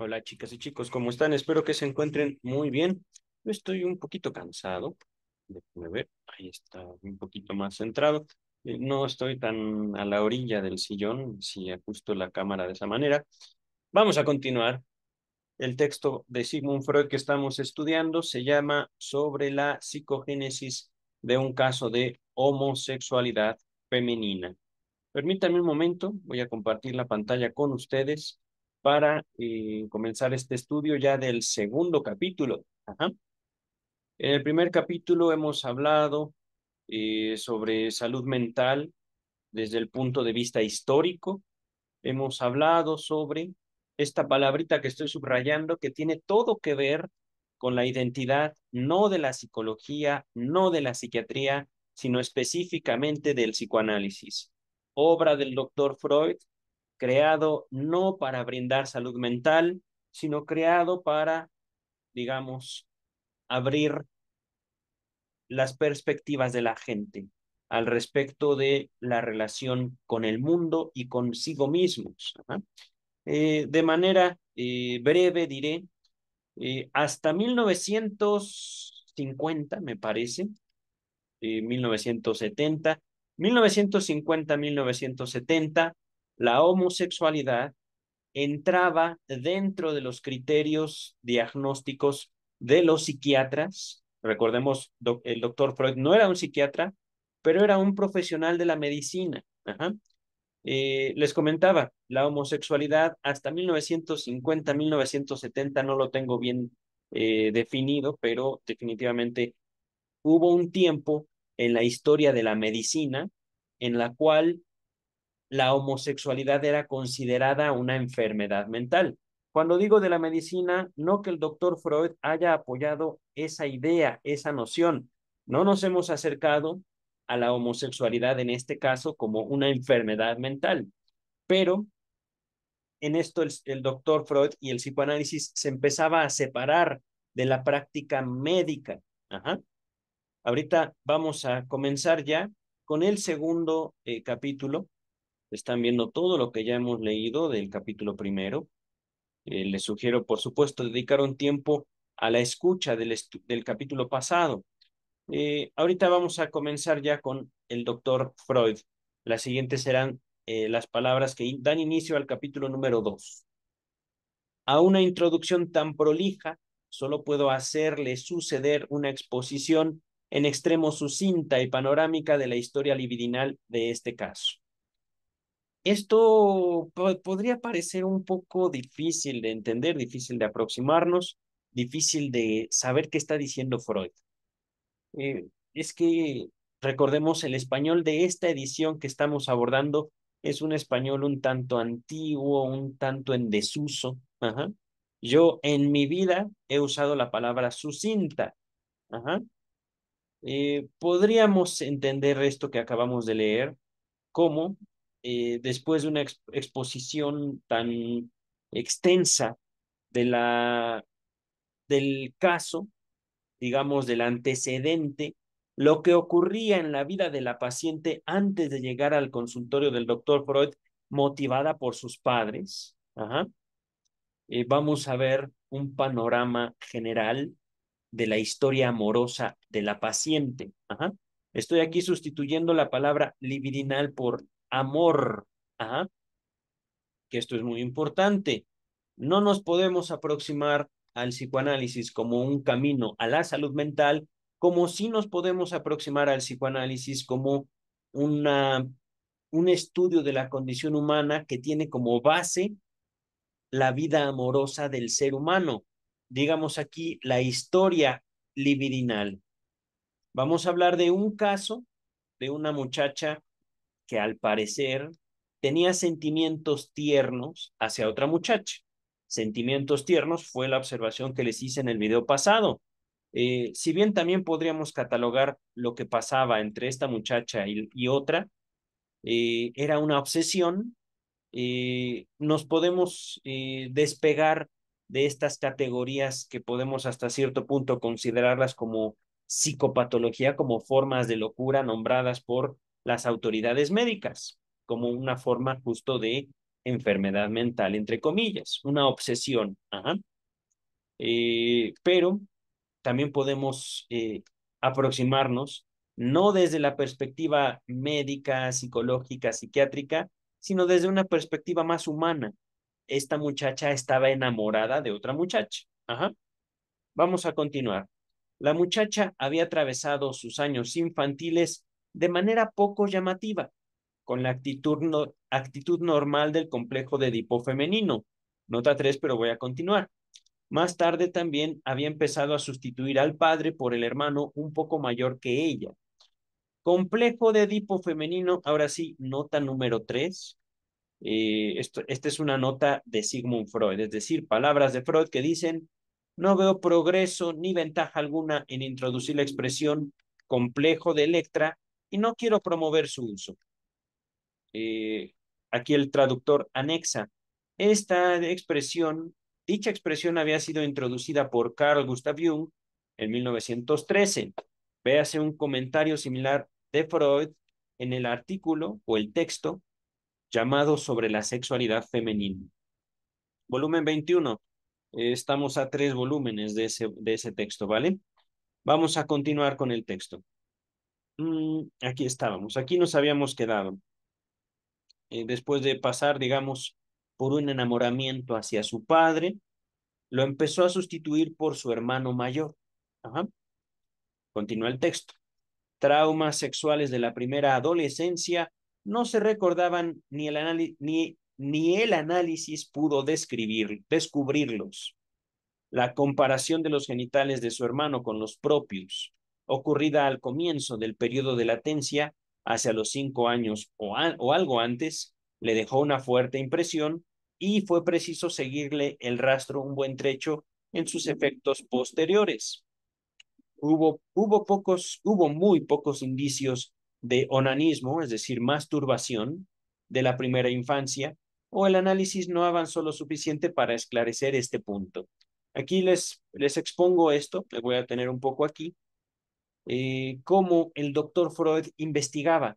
Hola chicas y chicos, ¿cómo están? Espero que se encuentren muy bien. estoy un poquito cansado. Déjenme ver, ahí está un poquito más centrado. Eh, no estoy tan a la orilla del sillón si ajusto la cámara de esa manera. Vamos a continuar. El texto de Sigmund Freud que estamos estudiando se llama Sobre la psicogénesis de un caso de homosexualidad femenina. Permítanme un momento, voy a compartir la pantalla con ustedes para eh, comenzar este estudio ya del segundo capítulo. En el primer capítulo hemos hablado eh, sobre salud mental desde el punto de vista histórico. Hemos hablado sobre esta palabrita que estoy subrayando que tiene todo que ver con la identidad, no de la psicología, no de la psiquiatría, sino específicamente del psicoanálisis. Obra del doctor Freud, creado no para brindar salud mental, sino creado para, digamos, abrir las perspectivas de la gente al respecto de la relación con el mundo y consigo mismos. Eh, de manera eh, breve diré, eh, hasta 1950, me parece, 1970, 1950-1970, la homosexualidad entraba dentro de los criterios diagnósticos de los psiquiatras. Recordemos, el doctor Freud no era un psiquiatra, pero era un profesional de la medicina. Eh, les comentaba, la homosexualidad hasta 1950, 1970, no lo tengo bien eh, definido, pero definitivamente hubo un tiempo en la historia de la medicina en la cual la homosexualidad era considerada una enfermedad mental. Cuando digo de la medicina, no que el doctor Freud haya apoyado esa idea, esa noción. No nos hemos acercado a la homosexualidad en este caso como una enfermedad mental, pero en esto el, doctor Freud y el psicoanálisis se empezaba a separar de la práctica médica. Ajá. Ahorita vamos a comenzar ya con el segundo eh, capítulo, están viendo todo lo que ya hemos leído del capítulo primero. Eh, les sugiero, por supuesto, dedicar un tiempo a la escucha del, capítulo pasado. Eh, ahorita vamos a comenzar ya con el doctor Freud. Las siguientes serán eh, las palabras que dan inicio al capítulo número dos. A una introducción tan prolija, solo puedo hacerle suceder una exposición en extremo sucinta y panorámica de la historia libidinal de este caso. Esto podría parecer un poco difícil de entender, difícil de aproximarnos, difícil de saber qué está diciendo Freud. Eh, es que recordemos el español de esta edición que estamos abordando es un español un tanto antiguo, un tanto en desuso. Yo en mi vida he usado la palabra sucinta. Eh, podríamos entender esto que acabamos de leer ¿cómo? Eh, después de una exposición tan extensa de la, del caso, digamos, del antecedente, lo que ocurría en la vida de la paciente antes de llegar al consultorio del doctor Freud, motivada por sus padres. Eh, vamos a ver un panorama general de la historia amorosa de la paciente. Estoy aquí sustituyendo la palabra libidinal por amor. Que esto es muy importante. No nos podemos aproximar al psicoanálisis como un camino a la salud mental, como si nos podemos aproximar al psicoanálisis como una, un estudio de la condición humana que tiene como base la vida amorosa del ser humano. Digamos aquí la historia libidinal. Vamos a hablar de un caso de una muchacha que al parecer tenía sentimientos tiernos hacia otra muchacha. Sentimientos tiernos fue la observación que les hice en el video pasado. Eh, si bien también podríamos catalogar lo que pasaba entre esta muchacha y, otra, eh, era una obsesión, eh, nos podemos despegar de estas categorías que podemos hasta cierto punto considerarlas como psicopatología, como formas de locura nombradas por las autoridades médicas como una forma justo de enfermedad mental, entre comillas, una obsesión. Eh, pero también podemos eh, aproximarnos no desde la perspectiva médica, psicológica, psiquiátrica, sino desde una perspectiva más humana. Esta muchacha estaba enamorada de otra muchacha. Vamos a continuar. La muchacha había atravesado sus años infantiles de manera poco llamativa, con la actitud, no, actitud normal del complejo de Edipo femenino. Nota 3, pero voy a continuar. Más tarde también había empezado a sustituir al padre por el hermano un poco mayor que ella. Complejo de Edipo femenino, ahora sí, nota número 3. Eh, esto, esta es una nota de Sigmund Freud, es decir, palabras de Freud que dicen, no veo progreso ni ventaja alguna en introducir la expresión complejo de Electra y no quiero promover su uso. Eh, aquí el traductor anexa. Esta expresión, dicha expresión había sido introducida por Carl Gustav Jung en 1913. Véase un comentario similar de Freud en el artículo o el texto llamado sobre la sexualidad femenina. Volumen 21. estamos a tres volúmenes de ese, de ese texto, ¿vale? Vamos a continuar con el texto. Mm, aquí estábamos, aquí nos habíamos quedado. Eh, después de pasar, digamos, por un enamoramiento hacia su padre, lo empezó a sustituir por su hermano mayor. Continúa el texto. Traumas sexuales de la primera adolescencia no se recordaban ni el, ni el análisis pudo describir, descubrirlos. La comparación de los genitales de su hermano con los propios, ocurrida al comienzo del periodo de latencia hacia los cinco años o, algo antes, le dejó una fuerte impresión y fue preciso seguirle el rastro un buen trecho en sus efectos posteriores. Hubo, pocos, hubo muy pocos indicios de onanismo, es decir, masturbación de la primera infancia, o el análisis no avanzó lo suficiente para esclarecer este punto. Aquí les, les expongo esto, le voy a tener un poco aquí, eh, cómo el doctor Freud investigaba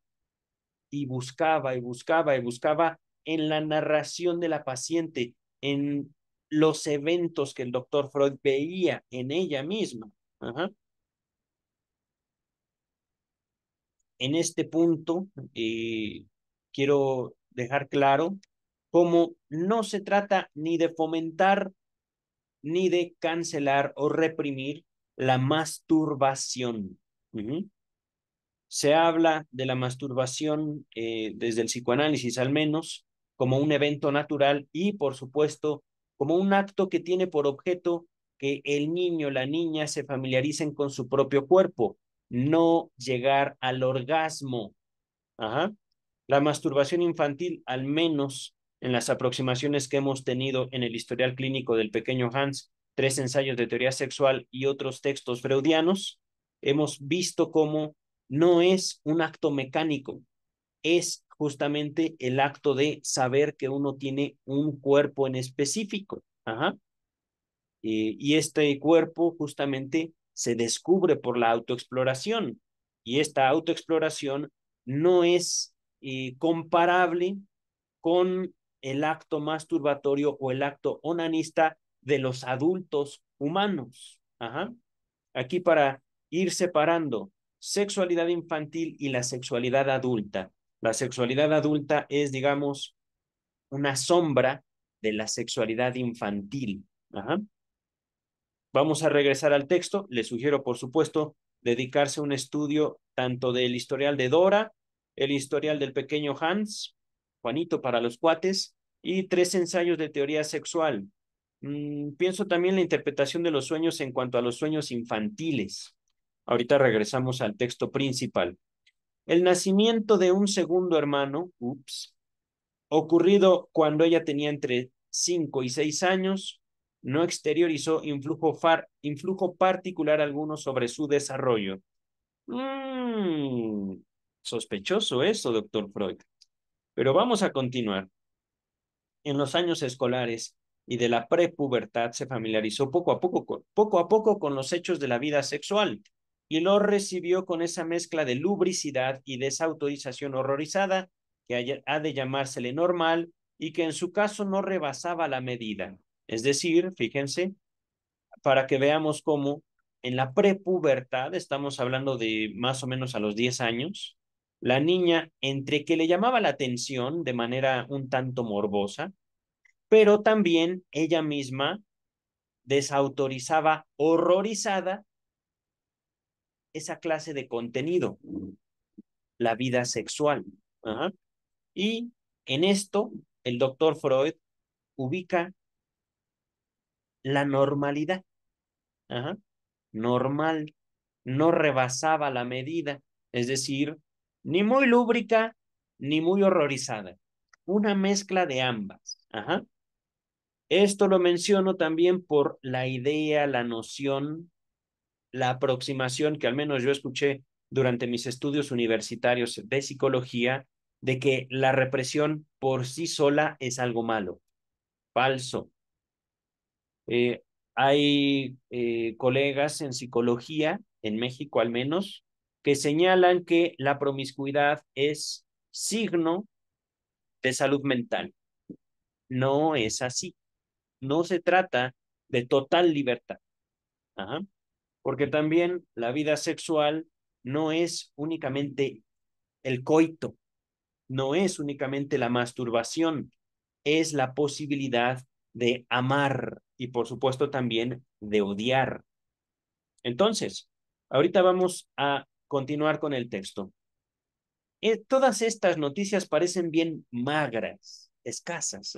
y buscaba y buscaba y buscaba en la narración de la paciente, en los eventos que el doctor Freud veía en ella misma. En este punto, eh, quiero dejar claro cómo no se trata ni de fomentar ni de cancelar o reprimir la masturbación. Se habla de la masturbación eh, desde el psicoanálisis al menos como un evento natural y por supuesto como un acto que tiene por objeto que el niño o la niña se familiaricen con su propio cuerpo, no llegar al orgasmo. La masturbación infantil, al menos en las aproximaciones que hemos tenido en el historial clínico del pequeño Hans, tres ensayos de teoría sexual y otros textos freudianos, hemos visto cómo no es un acto mecánico, es justamente el acto de saber que uno tiene un cuerpo en específico. Ajá. Eh, y este cuerpo justamente se descubre por la autoexploración. Y esta autoexploración no es eh, comparable con el acto masturbatorio o el acto onanista de los adultos humanos. Ajá. Aquí para ir separando sexualidad infantil y la sexualidad adulta. La sexualidad adulta es, digamos, una sombra de la sexualidad infantil. Vamos a regresar al texto. Les sugiero, por supuesto, dedicarse a un estudio tanto del historial de Dora, el historial del pequeño Hans, Juanito para los cuates, y tres ensayos de teoría sexual, Mm, pienso también la interpretación de los sueños en cuanto a los sueños infantiles. Ahorita regresamos al texto principal. El nacimiento de un segundo hermano, ups, ocurrido cuando ella tenía entre cinco y seis años, no exteriorizó influjo, far, influjo particular alguno sobre su desarrollo. Mm, sospechoso eso, doctor Freud. Pero vamos a continuar. En los años escolares, y de la prepubertad se familiarizó poco a poco, con, poco a poco con los hechos de la vida sexual y lo recibió con esa mezcla de lubricidad y desautorización horrorizada que ha de llamársele normal y que en su caso no rebasaba la medida. Es decir, fíjense, para que veamos cómo en la prepubertad, estamos hablando de más o menos a los 10 años, la niña, entre que le llamaba la atención de manera un tanto morbosa, pero también ella misma desautorizaba horrorizada esa clase de contenido, la vida sexual. Y en esto, el doctor Freud ubica la normalidad. Normal, no rebasaba la medida, es decir, ni muy lúbrica ni muy horrorizada, una mezcla de ambas. Esto lo menciono también por la idea, la noción, la aproximación que al menos yo escuché durante mis estudios universitarios de psicología de que la represión por sí sola es algo malo. Falso. Eh, hay eh, colegas en psicología, en México al menos, que señalan que la promiscuidad es signo de salud mental. No es así no se trata de total libertad. Porque también la vida sexual no es únicamente el coito, no es únicamente la masturbación, es la posibilidad de amar y por supuesto también de odiar. Entonces, ahorita vamos a continuar con el texto. Eh, todas estas noticias parecen bien magras, escasas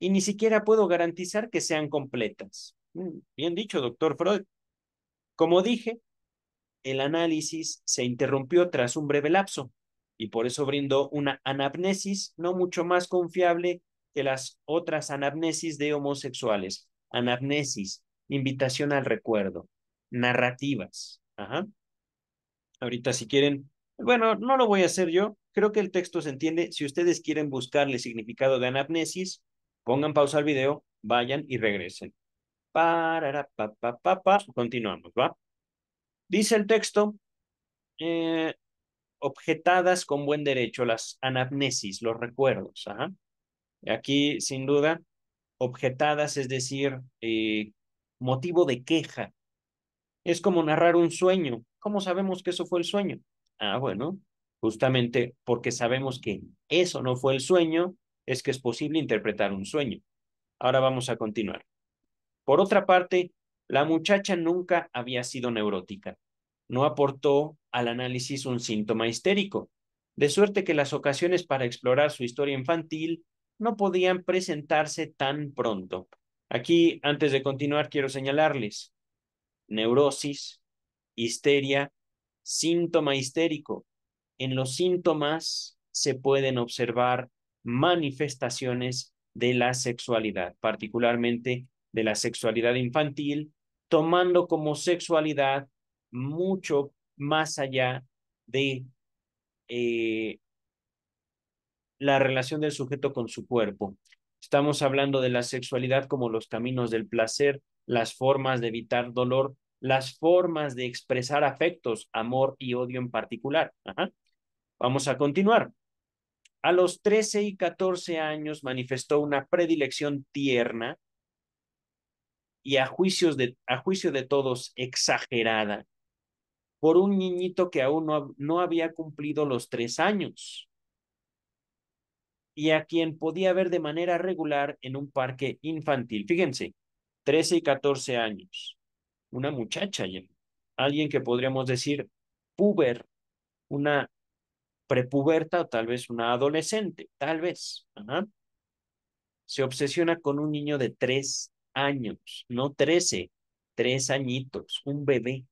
y ni siquiera puedo garantizar que sean completas. Mm, bien dicho, doctor Freud. Como dije, el análisis se interrumpió tras un breve lapso y por eso brindó una anamnesis no mucho más confiable que las otras anamnesis de homosexuales. Anamnesis, invitación al recuerdo, narrativas. Ajá. Ahorita si quieren, bueno, no lo voy a hacer yo. Creo que el texto se entiende. Si ustedes quieren buscarle significado de anamnesis, Pongan pausa al video, vayan y regresen. Continuamos, ¿va? Dice el texto, eh, objetadas con buen derecho, las anamnesis, los recuerdos. Aquí, sin duda, objetadas, es decir, eh, motivo de queja. Es como narrar un sueño. ¿Cómo sabemos que eso fue el sueño? Ah, bueno, justamente porque sabemos que eso no fue el sueño, es que es posible interpretar un sueño. Ahora vamos a continuar. Por otra parte, la muchacha nunca había sido neurótica. No aportó al análisis un síntoma histérico, de suerte que las ocasiones para explorar su historia infantil no podían presentarse tan pronto. Aquí, antes de continuar, quiero señalarles neurosis, histeria, síntoma histérico. En los síntomas se pueden observar manifestaciones de la sexualidad, particularmente de la sexualidad infantil, tomando como sexualidad mucho más allá de eh, la relación del sujeto con su cuerpo. Estamos hablando de la sexualidad como los caminos del placer, las formas de evitar dolor, las formas de expresar afectos, amor y odio en particular. Vamos a continuar. A los 13 y 14 años manifestó una predilección tierna y a, de, a juicio de todos exagerada por un niñito que aún no, no había cumplido los tres años y a quien podía ver de manera regular en un parque infantil. Fíjense, 13 y 14 años, una muchacha alguien que podríamos decir puber, una prepuberta o tal vez una adolescente, tal vez. Se obsesiona con un niño de tres años, no trece, tres añitos, un bebé.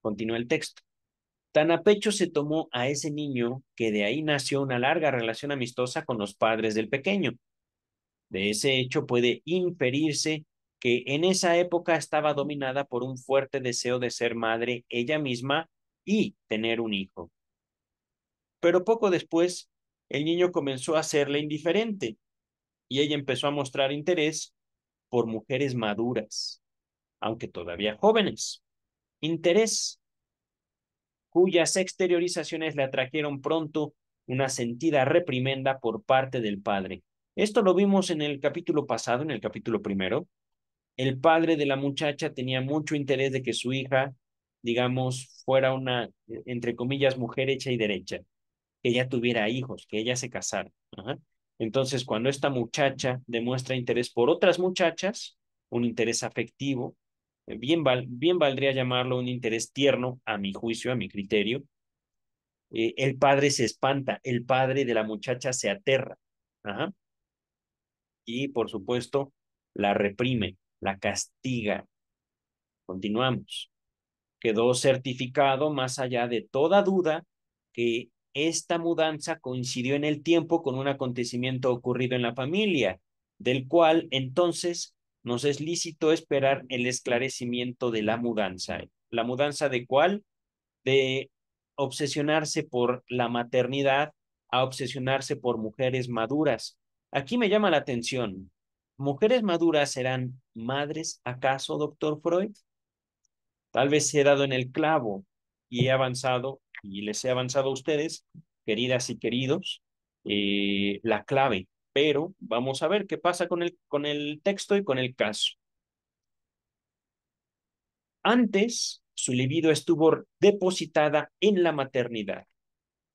Continúa el texto. Tan a pecho se tomó a ese niño que de ahí nació una larga relación amistosa con los padres del pequeño. De ese hecho puede inferirse que en esa época estaba dominada por un fuerte deseo de ser madre ella misma y tener un hijo. Pero poco después, el niño comenzó a serle indiferente y ella empezó a mostrar interés por mujeres maduras, aunque todavía jóvenes. Interés cuyas exteriorizaciones le atrajeron pronto una sentida reprimenda por parte del padre. Esto lo vimos en el capítulo pasado, en el capítulo primero. El padre de la muchacha tenía mucho interés de que su hija digamos, fuera una, entre comillas, mujer hecha y derecha, que ella tuviera hijos, que ella se casara. Entonces, cuando esta muchacha demuestra interés por otras muchachas, un interés afectivo, eh, bien, bien valdría llamarlo un interés tierno, a mi juicio, a mi criterio, eh, el padre se espanta, el padre de la muchacha se aterra. Y, por supuesto, la reprime, la castiga. Continuamos quedó certificado más allá de toda duda que esta mudanza coincidió en el tiempo con un acontecimiento ocurrido en la familia, del cual entonces nos es lícito esperar el esclarecimiento de la mudanza. ¿La mudanza de cuál? De obsesionarse por la maternidad a obsesionarse por mujeres maduras. Aquí me llama la atención. ¿Mujeres maduras serán madres acaso, doctor Freud? Tal vez he dado en el clavo y he avanzado y les he avanzado a ustedes, queridas y queridos, eh, la clave. Pero vamos a ver qué pasa con el, con el texto y con el caso. Antes, su libido estuvo depositada en la maternidad.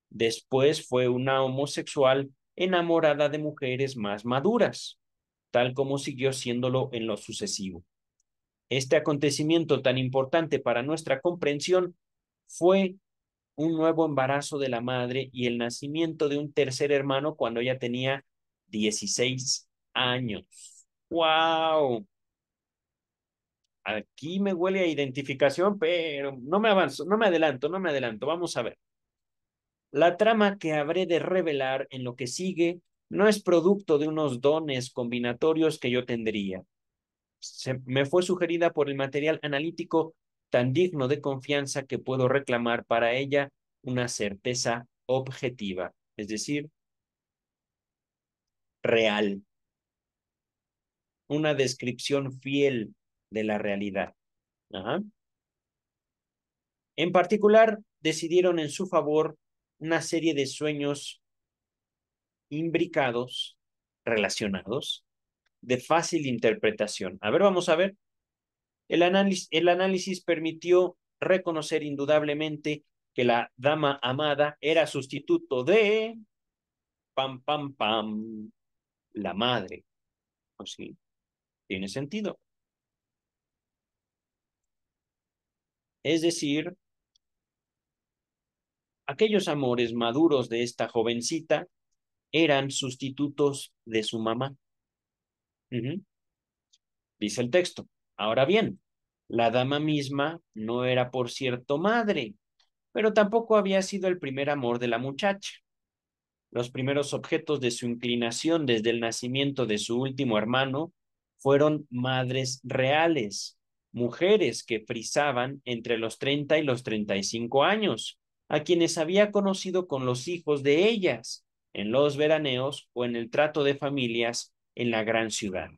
Después fue una homosexual enamorada de mujeres más maduras, tal como siguió siéndolo en lo sucesivo. Este acontecimiento tan importante para nuestra comprensión fue un nuevo embarazo de la madre y el nacimiento de un tercer hermano cuando ella tenía 16 años. ¡Wow! Aquí me huele a identificación, pero no me avanzo, no me adelanto, no me adelanto. Vamos a ver. La trama que habré de revelar en lo que sigue no es producto de unos dones combinatorios que yo tendría me fue sugerida por el material analítico tan digno de confianza que puedo reclamar para ella una certeza objetiva, es decir, real, una descripción fiel de la realidad. En particular, decidieron en su favor una serie de sueños imbricados, relacionados, de fácil interpretación. A ver, vamos a ver. El análisis, el análisis permitió reconocer indudablemente que la dama amada era sustituto de pam pam pam la madre. ¿O sí? Tiene sentido. Es decir, aquellos amores maduros de esta jovencita eran sustitutos de su mamá. Dice el texto. Ahora bien, la dama misma no era por cierto madre, pero tampoco había sido el primer amor de la muchacha. Los primeros objetos de su inclinación desde el nacimiento de su último hermano fueron madres reales, mujeres que frisaban entre los 30 y los 35 años, a quienes había conocido con los hijos de ellas, en los veraneos o en el trato de familias en la gran ciudad.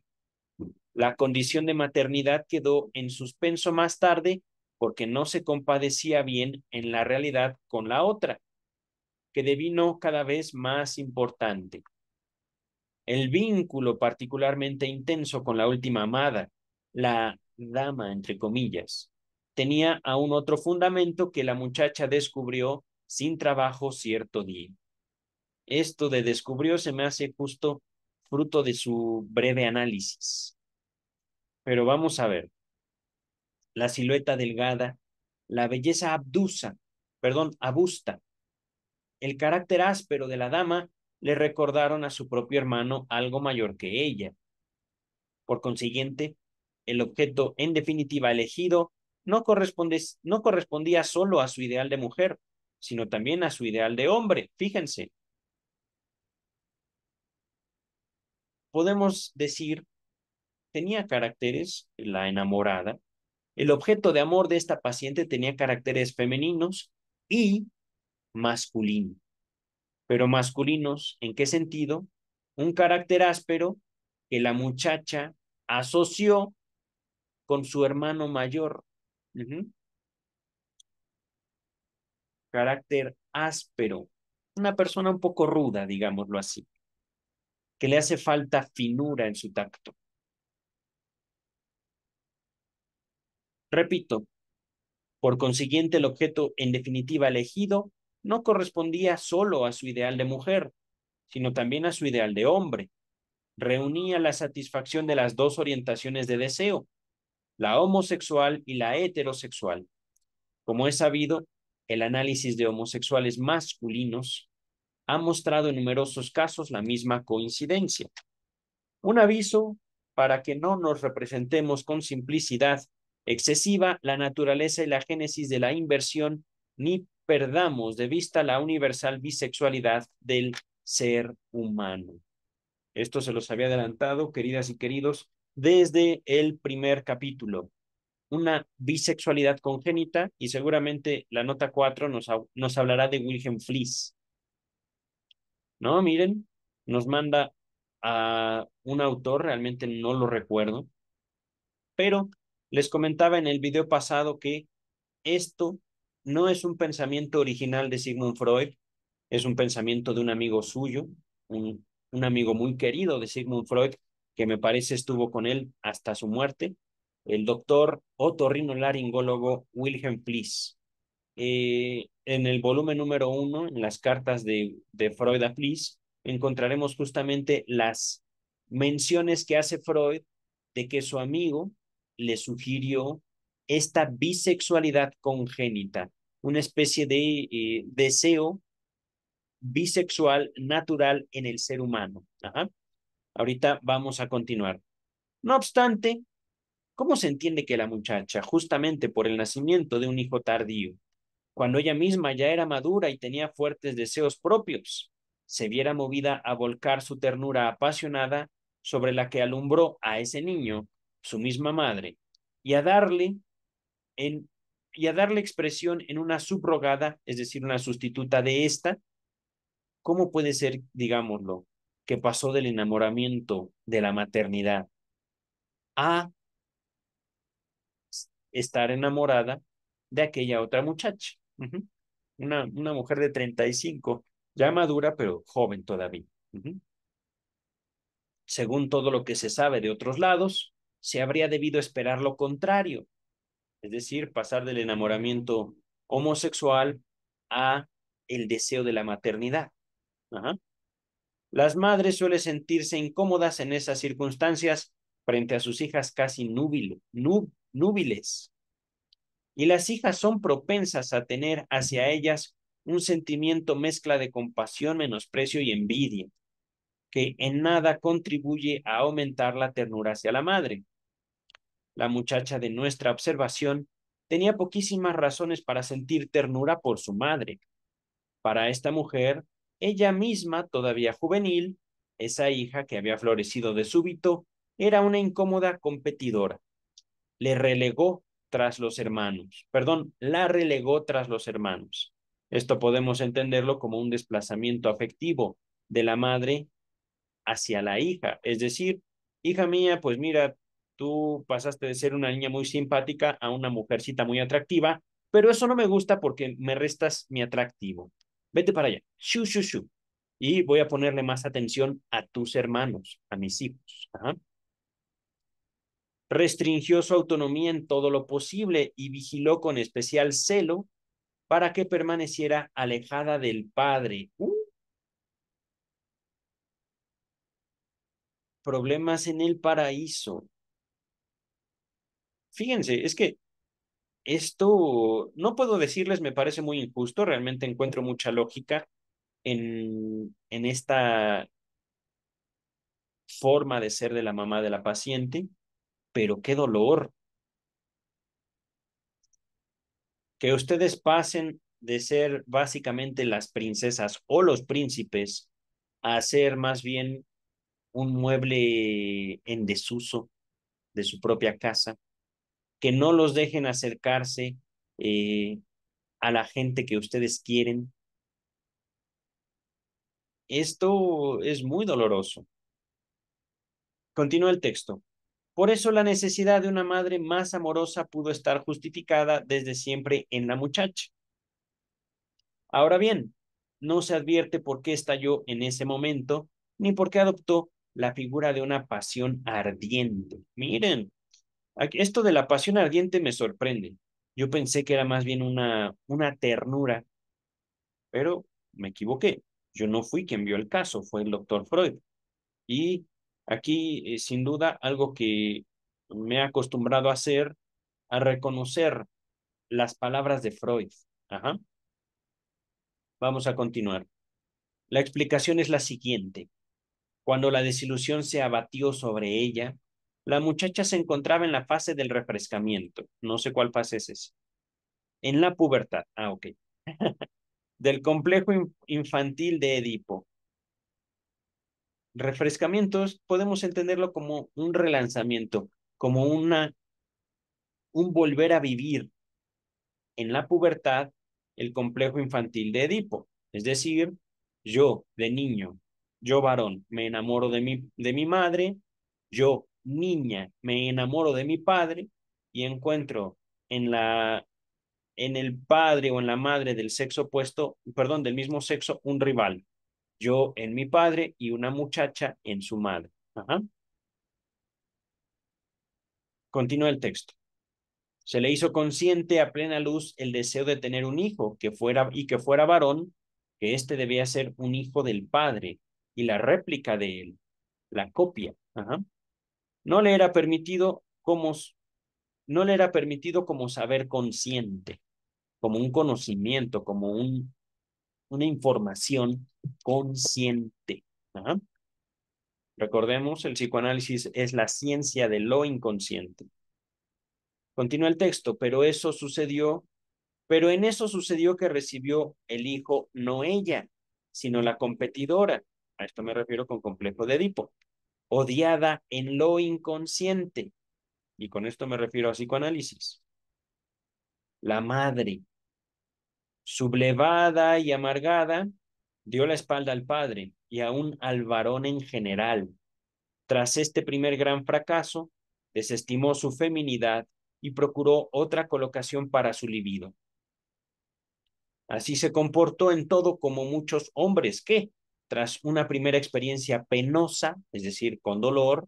La condición de maternidad quedó en suspenso más tarde porque no se compadecía bien en la realidad con la otra, que devino cada vez más importante. El vínculo particularmente intenso con la última amada, la dama, entre comillas, tenía aún otro fundamento que la muchacha descubrió sin trabajo cierto día. Esto de descubrió se me hace justo fruto de su breve análisis. Pero vamos a ver. La silueta delgada, la belleza abdusa, perdón, abusta, el carácter áspero de la dama le recordaron a su propio hermano algo mayor que ella. Por consiguiente, el objeto en definitiva elegido no, corresponde, no correspondía solo a su ideal de mujer, sino también a su ideal de hombre, fíjense, podemos decir, tenía caracteres, la enamorada, el objeto de amor de esta paciente tenía caracteres femeninos y masculinos. Pero masculinos, ¿en qué sentido? Un carácter áspero que la muchacha asoció con su hermano mayor. Carácter áspero, una persona un poco ruda, digámoslo así que le hace falta finura en su tacto. Repito, por consiguiente el objeto en definitiva elegido no correspondía solo a su ideal de mujer, sino también a su ideal de hombre. Reunía la satisfacción de las dos orientaciones de deseo, la homosexual y la heterosexual. Como es sabido, el análisis de homosexuales masculinos ha mostrado en numerosos casos la misma coincidencia. Un aviso para que no nos representemos con simplicidad excesiva la naturaleza y la génesis de la inversión, ni perdamos de vista la universal bisexualidad del ser humano. Esto se los había adelantado, queridas y queridos, desde el primer capítulo. Una bisexualidad congénita y seguramente la nota 4 nos, hablará de Wilhelm Fliss, no, miren, nos manda a un autor, realmente no lo recuerdo, pero les comentaba en el video pasado que esto no es un pensamiento original de Sigmund Freud, es un pensamiento de un amigo suyo, un, amigo muy querido de Sigmund Freud, que me parece estuvo con él hasta su muerte, el doctor otorrinolaringólogo Wilhelm Pliss. Eh, en el volumen número uno, en las cartas de, de Freud a Fliss, encontraremos justamente las menciones que hace Freud de que su amigo le sugirió esta bisexualidad congénita, una especie de eh, deseo bisexual natural en el ser humano. Ahorita vamos a continuar. No obstante, ¿cómo se entiende que la muchacha, justamente por el nacimiento de un hijo tardío, cuando ella misma ya era madura y tenía fuertes deseos propios, se viera movida a volcar su ternura apasionada sobre la que alumbró a ese niño, su misma madre, y a darle y a darle expresión en una subrogada, es decir, una sustituta de esta, ¿cómo puede ser, digámoslo, que pasó del enamoramiento de la maternidad a estar enamorada de aquella otra muchacha? una, una, mujer de 35, ya madura, pero joven todavía. Según todo lo que se sabe de otros lados, se habría debido esperar lo contrario, es decir, pasar del enamoramiento homosexual a el deseo de la maternidad. Las madres suelen sentirse incómodas en esas circunstancias frente a sus hijas casi núbiles y las hijas son propensas a tener hacia ellas un sentimiento mezcla de compasión, menosprecio y envidia, que en nada contribuye a aumentar la ternura hacia la madre. La muchacha de nuestra observación tenía poquísimas razones para sentir ternura por su madre. Para esta mujer, ella misma, todavía juvenil, esa hija que había florecido de súbito, era una incómoda competidora. Le relegó tras los hermanos, perdón, la relegó tras los hermanos. Esto podemos entenderlo como un desplazamiento afectivo de la madre hacia la hija, es decir, hija mía, pues mira, tú pasaste de ser una niña muy simpática a una mujercita muy atractiva, pero eso no me gusta porque me restas mi atractivo. Vete para allá, Y voy a ponerle más atención a tus hermanos, a mis hijos restringió su autonomía en todo lo posible y vigiló con especial celo para que permaneciera alejada del Padre. Uh. Problemas en el paraíso. Fíjense, es que esto no puedo decirles, me parece muy injusto, realmente encuentro mucha lógica en, en esta forma de ser de la mamá de la paciente pero qué dolor. Que ustedes pasen de ser básicamente las princesas o los príncipes a ser más bien un mueble en desuso de su propia casa, que no los dejen acercarse eh, a la gente que ustedes quieren. Esto es muy doloroso. Continúa el texto. Por eso la necesidad de una madre más amorosa pudo estar justificada desde siempre en la muchacha. Ahora bien, no se advierte por qué estalló en ese momento, ni por qué adoptó la figura de una pasión ardiente. Miren, esto de la pasión ardiente me sorprende. Yo pensé que era más bien una, una ternura, pero me equivoqué. Yo no fui quien vio el caso, fue el doctor Freud. Y Aquí, eh, sin duda, algo que me he acostumbrado a hacer, a reconocer las palabras de Freud. Ajá. Vamos a continuar. La explicación es la siguiente. Cuando la desilusión se abatió sobre ella, la muchacha se encontraba en la fase del refrescamiento. No sé cuál fase es esa. En la pubertad. Ah, ok. del complejo infantil de Edipo refrescamientos podemos entenderlo como un relanzamiento, como una, un volver a vivir en la pubertad el complejo infantil de Edipo. Es decir, yo de niño, yo varón, me enamoro de mi, de mi madre, yo niña, me enamoro de mi padre y encuentro en la en el padre o en la madre del sexo opuesto, perdón, del mismo sexo, un rival yo en mi padre y una muchacha en su madre. Continúa el texto. Se le hizo consciente a plena luz el deseo de tener un hijo que fuera y que fuera varón, que éste debía ser un hijo del padre y la réplica de él, la copia. No le era permitido como no le era permitido como saber consciente, como un conocimiento, como un, una información consciente. ¿ah? Recordemos, el psicoanálisis es la ciencia de lo inconsciente. Continúa el texto, pero eso sucedió, pero en eso sucedió que recibió el hijo no ella, sino la competidora. A esto me refiero con complejo de Edipo. Odiada en lo inconsciente. Y con esto me refiero a psicoanálisis. La madre, sublevada y amargada, dio la espalda al padre y aún al varón en general. Tras este primer gran fracaso, desestimó su feminidad y procuró otra colocación para su libido. Así se comportó en todo como muchos hombres que, tras una primera experiencia penosa, es decir, con dolor,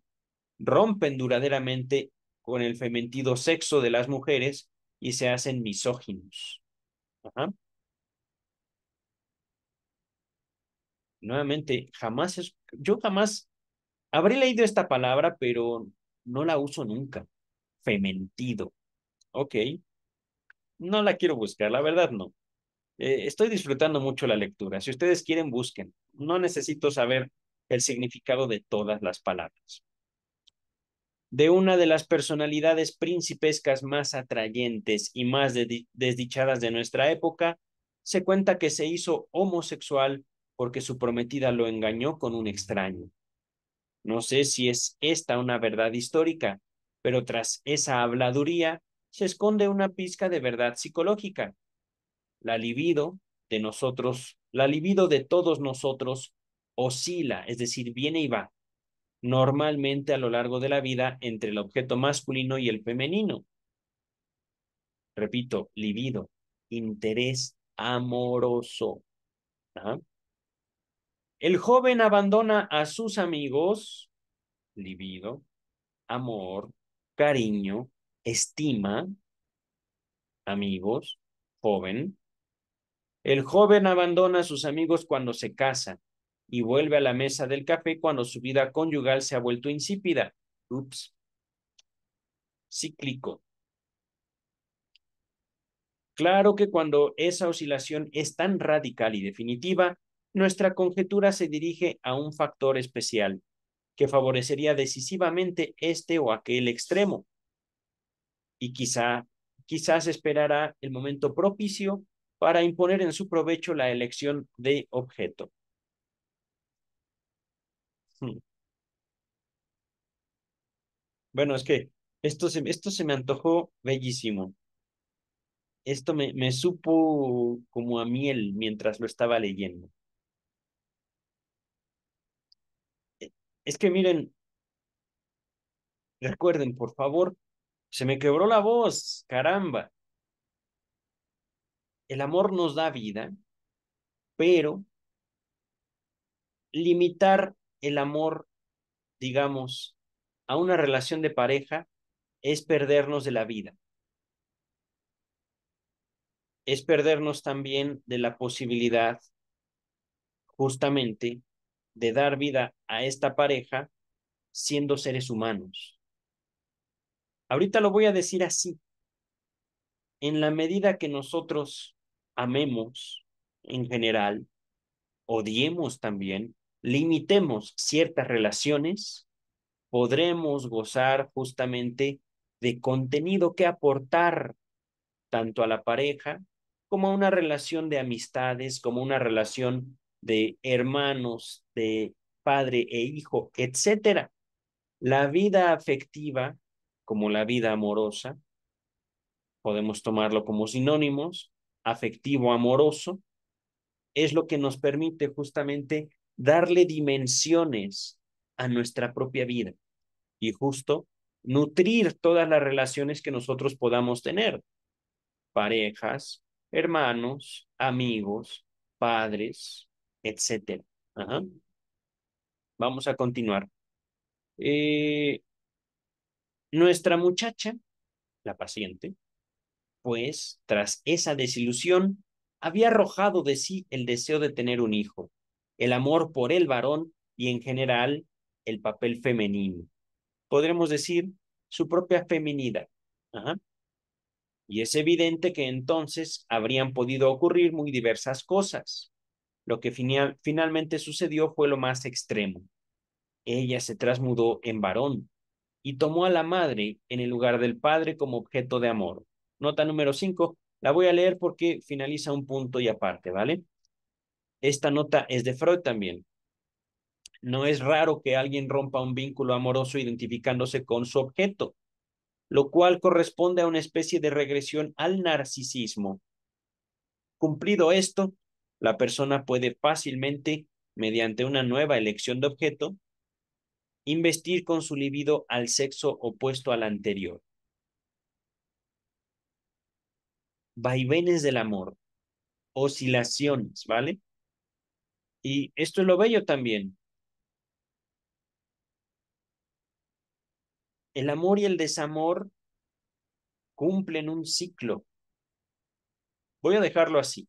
rompen duraderamente con el fementido sexo de las mujeres y se hacen misóginos. Ajá. nuevamente, jamás, es, yo jamás habré leído esta palabra, pero no la uso nunca. Fementido. Ok. No la quiero buscar, la verdad no. Eh, estoy disfrutando mucho la lectura. Si ustedes quieren, busquen. No necesito saber el significado de todas las palabras. De una de las personalidades principescas más atrayentes y más desdichadas de nuestra época, se cuenta que se hizo homosexual porque su prometida lo engañó con un extraño. No sé si es esta una verdad histórica, pero tras esa habladuría se esconde una pizca de verdad psicológica. La libido de nosotros, la libido de todos nosotros oscila, es decir, viene y va, normalmente a lo largo de la vida entre el objeto masculino y el femenino. Repito, libido, interés amoroso. ¿ah? El joven abandona a sus amigos, libido, amor, cariño, estima, amigos, joven. El joven abandona a sus amigos cuando se casa y vuelve a la mesa del café cuando su vida conyugal se ha vuelto insípida. Ups. Cíclico. Claro que cuando esa oscilación es tan radical y definitiva, nuestra conjetura se dirige a un factor especial que favorecería decisivamente este o aquel extremo. Y quizá, quizás esperará el momento propicio para imponer en su provecho la elección de objeto. Hmm. Bueno, es que esto se, esto se me antojó bellísimo. Esto me, me supo como a miel mientras lo estaba leyendo. es que miren, recuerden, por favor, se me quebró la voz, caramba. El amor nos da vida, pero limitar el amor, digamos, a una relación de pareja es perdernos de la vida. Es perdernos también de la posibilidad justamente de dar vida a esta pareja siendo seres humanos. Ahorita lo voy a decir así. En la medida que nosotros amemos en general, odiemos también, limitemos ciertas relaciones, podremos gozar justamente de contenido que aportar tanto a la pareja como a una relación de amistades, como una relación de hermanos, de padre e hijo, etcétera. La vida afectiva, como la vida amorosa, podemos tomarlo como sinónimos, afectivo amoroso, es lo que nos permite justamente darle dimensiones a nuestra propia vida y justo nutrir todas las relaciones que nosotros podamos tener, parejas, hermanos, amigos, padres, etcétera. Vamos a continuar. Eh, nuestra muchacha, la paciente, pues tras esa desilusión, había arrojado de sí el deseo de tener un hijo, el amor por el varón y en general el papel femenino. Podremos decir su propia feminidad. Y es evidente que entonces habrían podido ocurrir muy diversas cosas. Lo que finalmente sucedió fue lo más extremo. Ella se trasmudó en varón y tomó a la madre en el lugar del padre como objeto de amor. Nota número 5, la voy a leer porque finaliza un punto y aparte, ¿vale? Esta nota es de Freud también. No es raro que alguien rompa un vínculo amoroso identificándose con su objeto, lo cual corresponde a una especie de regresión al narcisismo. Cumplido esto, la persona puede fácilmente, mediante una nueva elección de objeto, investir con su libido al sexo opuesto al anterior. Vaivenes del amor, oscilaciones, ¿vale? Y esto es lo bello también. El amor y el desamor cumplen un ciclo. Voy a dejarlo así.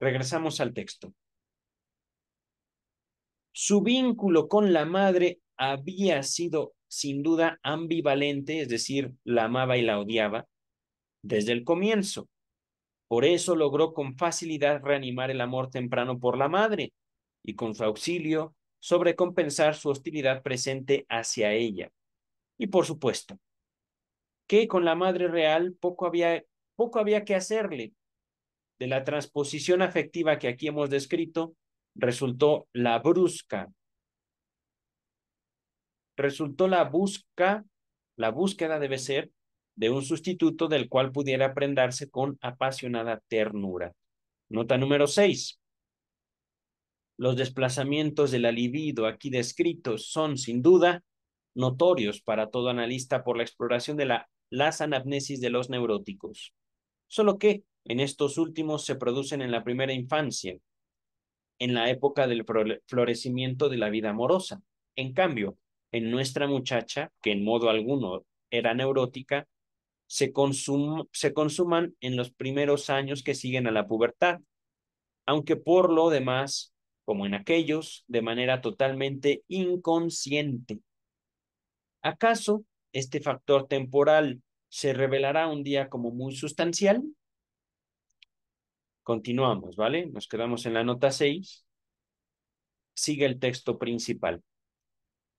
Regresamos al texto. Su vínculo con la madre había sido sin duda ambivalente, es decir, la amaba y la odiaba desde el comienzo. Por eso logró con facilidad reanimar el amor temprano por la madre y con su auxilio sobrecompensar su hostilidad presente hacia ella. Y por supuesto, que con la madre real poco había, poco había que hacerle, de la transposición afectiva que aquí hemos descrito resultó la brusca. Resultó la busca, la búsqueda debe ser de un sustituto del cual pudiera aprenderse con apasionada ternura. Nota número 6. Los desplazamientos del alibido aquí descritos son, sin duda, notorios para todo analista por la exploración de la, las anamnesis de los neuróticos. Solo que en estos últimos se producen en la primera infancia, en la época del florecimiento de la vida amorosa. En cambio, en nuestra muchacha, que en modo alguno era neurótica, se, consuman en los primeros años que siguen a la pubertad, aunque por lo demás, como en aquellos, de manera totalmente inconsciente. ¿Acaso este factor temporal se revelará un día como muy sustancial? Continuamos, ¿vale? Nos quedamos en la nota 6. Sigue el texto principal.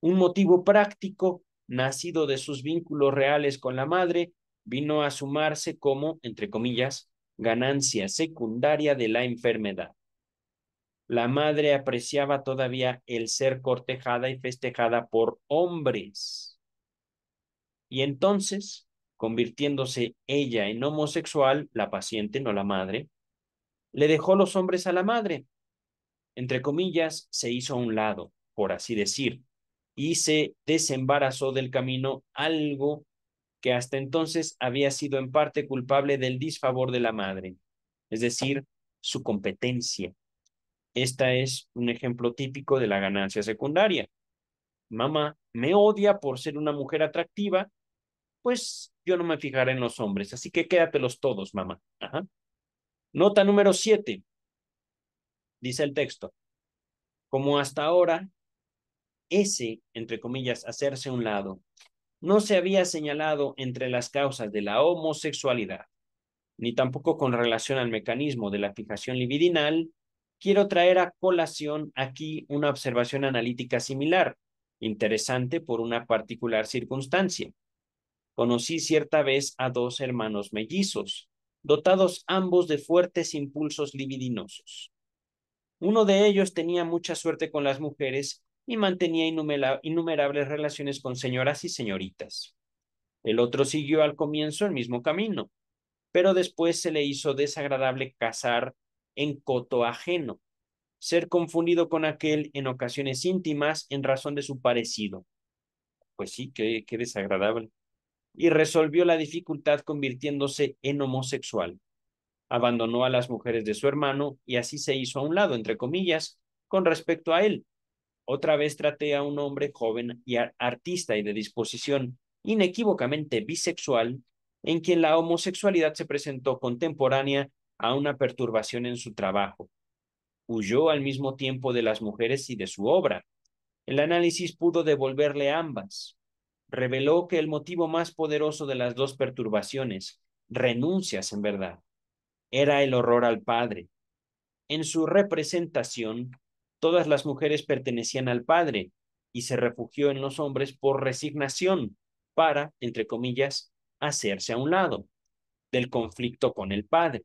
Un motivo práctico, nacido de sus vínculos reales con la madre, vino a sumarse como, entre comillas, ganancia secundaria de la enfermedad. La madre apreciaba todavía el ser cortejada y festejada por hombres. Y entonces, convirtiéndose ella en homosexual, la paciente, no la madre, le dejó los hombres a la madre. Entre comillas, se hizo a un lado, por así decir, y se desembarazó del camino algo que hasta entonces había sido en parte culpable del disfavor de la madre, es decir, su competencia. Esta es un ejemplo típico de la ganancia secundaria. Mamá me odia por ser una mujer atractiva, pues yo no me fijaré en los hombres, así que quédatelos todos, mamá. Ajá. Nota número 7. Dice el texto. Como hasta ahora, ese, entre comillas, hacerse un lado, no se había señalado entre las causas de la homosexualidad, ni tampoco con relación al mecanismo de la fijación libidinal, quiero traer a colación aquí una observación analítica similar, interesante por una particular circunstancia. Conocí cierta vez a dos hermanos mellizos, dotados ambos de fuertes impulsos libidinosos. Uno de ellos tenía mucha suerte con las mujeres y mantenía innumerables relaciones con señoras y señoritas. El otro siguió al comienzo el mismo camino, pero después se le hizo desagradable casar en coto ajeno, ser confundido con aquel en ocasiones íntimas en razón de su parecido. Pues sí, que qué desagradable y resolvió la dificultad convirtiéndose en homosexual. Abandonó a las mujeres de su hermano y así se hizo a un lado, entre comillas, con respecto a él. Otra vez traté a un hombre joven y artista y de disposición inequívocamente bisexual, en quien la homosexualidad se presentó contemporánea a una perturbación en su trabajo. Huyó al mismo tiempo de las mujeres y de su obra. El análisis pudo devolverle ambas, reveló que el motivo más poderoso de las dos perturbaciones, renuncias en verdad, era el horror al Padre. En su representación, todas las mujeres pertenecían al Padre y se refugió en los hombres por resignación para, entre comillas, hacerse a un lado del conflicto con el Padre.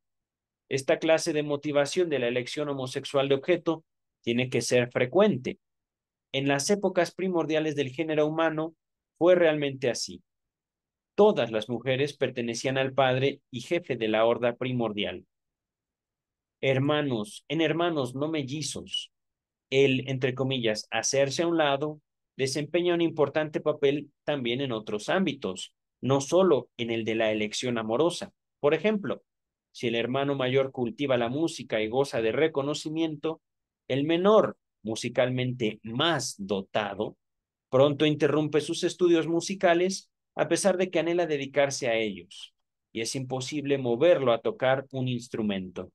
Esta clase de motivación de la elección homosexual de objeto tiene que ser frecuente. En las épocas primordiales del género humano, fue realmente así. Todas las mujeres pertenecían al padre y jefe de la horda primordial. Hermanos, en hermanos no mellizos, el, entre comillas, hacerse a un lado, desempeña un importante papel también en otros ámbitos, no solo en el de la elección amorosa. Por ejemplo, si el hermano mayor cultiva la música y goza de reconocimiento, el menor, musicalmente más dotado, Pronto interrumpe sus estudios musicales a pesar de que anhela dedicarse a ellos, y es imposible moverlo a tocar un instrumento.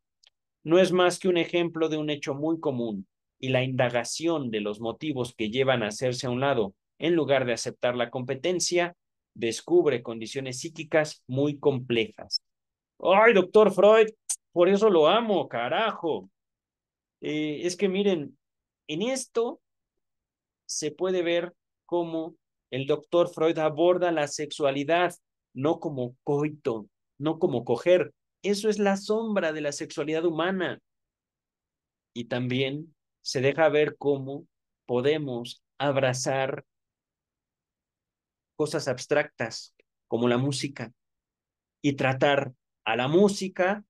No es más que un ejemplo de un hecho muy común, y la indagación de los motivos que llevan a hacerse a un lado en lugar de aceptar la competencia, descubre condiciones psíquicas muy complejas. ¡Ay, doctor Freud! Por eso lo amo, carajo. Eh, es que miren, en esto se puede ver cómo el doctor Freud aborda la sexualidad, no como coito, no como coger. Eso es la sombra de la sexualidad humana. Y también se deja ver cómo podemos abrazar cosas abstractas como la música y tratar a la música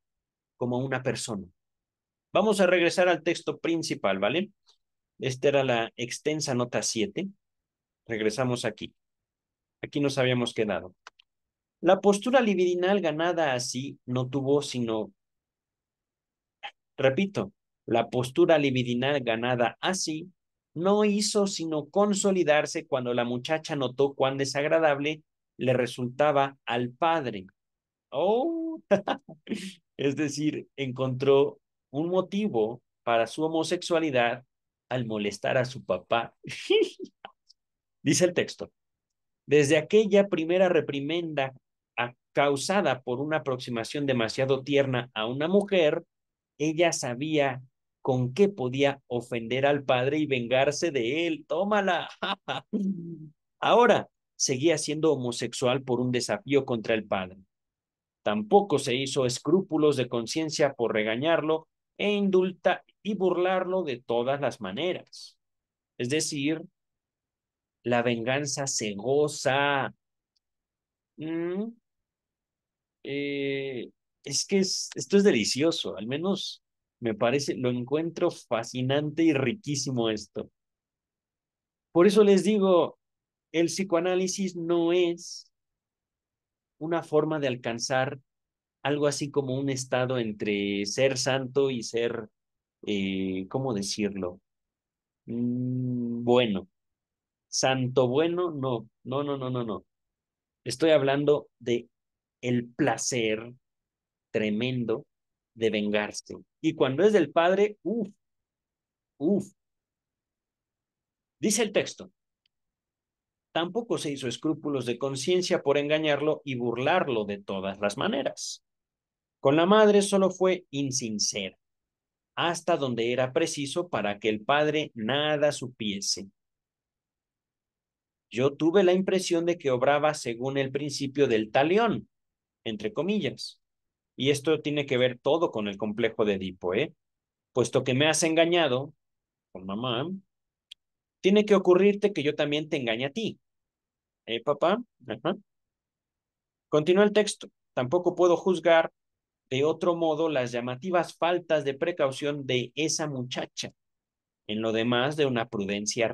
como una persona. Vamos a regresar al texto principal, ¿vale? Esta era la extensa nota 7. Regresamos aquí. Aquí nos habíamos quedado. La postura libidinal ganada así no tuvo sino... Repito, la postura libidinal ganada así no hizo sino consolidarse cuando la muchacha notó cuán desagradable le resultaba al padre. Oh, es decir, encontró un motivo para su homosexualidad al molestar a su papá. Dice el texto, desde aquella primera reprimenda causada por una aproximación demasiado tierna a una mujer, ella sabía con qué podía ofender al padre y vengarse de él. Tómala. Ahora seguía siendo homosexual por un desafío contra el padre. Tampoco se hizo escrúpulos de conciencia por regañarlo e indulta y burlarlo de todas las maneras. Es decir, la venganza se goza. Mm, eh, es que esto es delicioso, al menos me parece, lo encuentro fascinante y riquísimo esto. Por eso les digo, el psicoanálisis no es una forma de alcanzar algo así como un estado entre ser santo y ser, eh, ¿cómo decirlo? Mm, bueno, santo bueno, no, no, no, no, no, Estoy hablando de el placer tremendo de vengarse. Y cuando es del padre, uff, uff. Dice el texto, tampoco se hizo escrúpulos de conciencia por engañarlo y burlarlo de todas las maneras. Con la madre solo fue insincera, hasta donde era preciso para que el padre nada supiese yo tuve la impresión de que obraba según el principio del talión, entre comillas. Y esto tiene que ver todo con el complejo de Edipo, ¿eh? Puesto que me has engañado con mamá, tiene que ocurrirte que yo también te engañe a ti. ¿Eh, papá? Continúa el texto. Tampoco puedo juzgar de otro modo las llamativas faltas de precaución de esa muchacha, en lo demás de una prudencia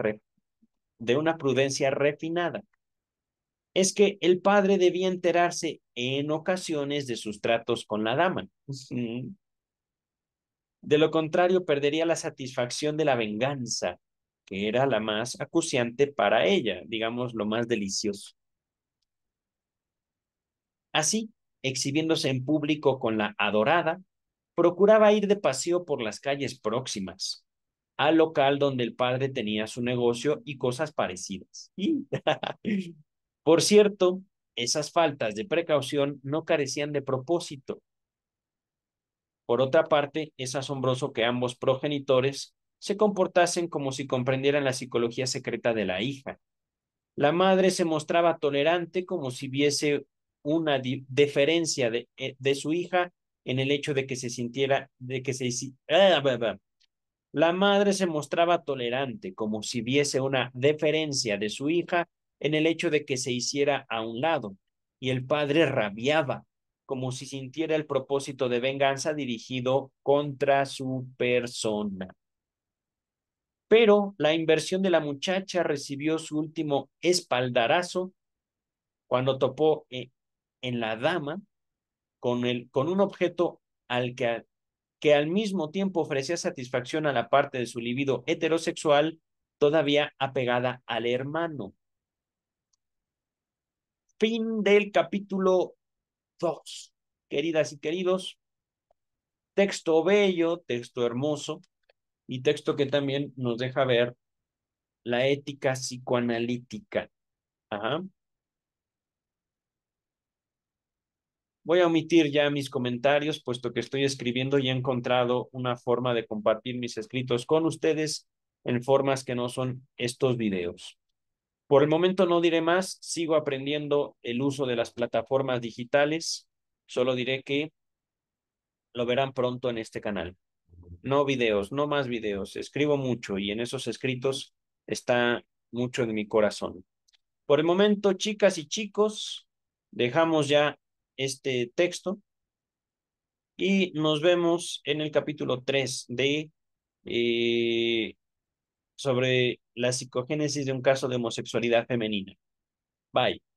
de una prudencia refinada es que el padre debía enterarse en ocasiones de sus tratos con la dama. De lo contrario, perdería la satisfacción de la venganza, que era la más acuciante para ella, digamos, lo más delicioso. Así, exhibiéndose en público con la adorada, procuraba ir de paseo por las calles próximas, al local donde el padre tenía su negocio y cosas parecidas. Por cierto, esas faltas de precaución no carecían de propósito. Por otra parte, es asombroso que ambos progenitores se comportasen como si comprendieran la psicología secreta de la hija. La madre se mostraba tolerante como si viese una deferencia de, eh, de su hija en el hecho de que se sintiera, de que se, ah, la madre se mostraba tolerante, como si viese una deferencia de su hija en el hecho de que se hiciera a un lado, y el padre rabiaba, como si sintiera el propósito de venganza dirigido contra su persona. Pero la inversión de la muchacha recibió su último espaldarazo cuando topó eh, en la dama con, el, con un objeto al que que al mismo tiempo ofrecía satisfacción a la parte de su libido heterosexual todavía apegada al hermano. Fin del capítulo 2. Queridas y queridos, texto bello, texto hermoso y texto que también nos deja ver la ética psicoanalítica. Ajá. Voy a omitir ya mis comentarios, puesto que estoy escribiendo y he encontrado una forma de compartir mis escritos con ustedes en formas que no son estos videos. Por el momento no diré más, sigo aprendiendo el uso de las plataformas digitales, solo diré que lo verán pronto en este canal. No videos, no más videos, escribo mucho y en esos escritos está mucho en mi corazón. Por el momento, chicas y chicos, dejamos ya este texto y nos vemos en el capítulo 3 de eh, sobre la psicogénesis de un caso de homosexualidad femenina. Bye.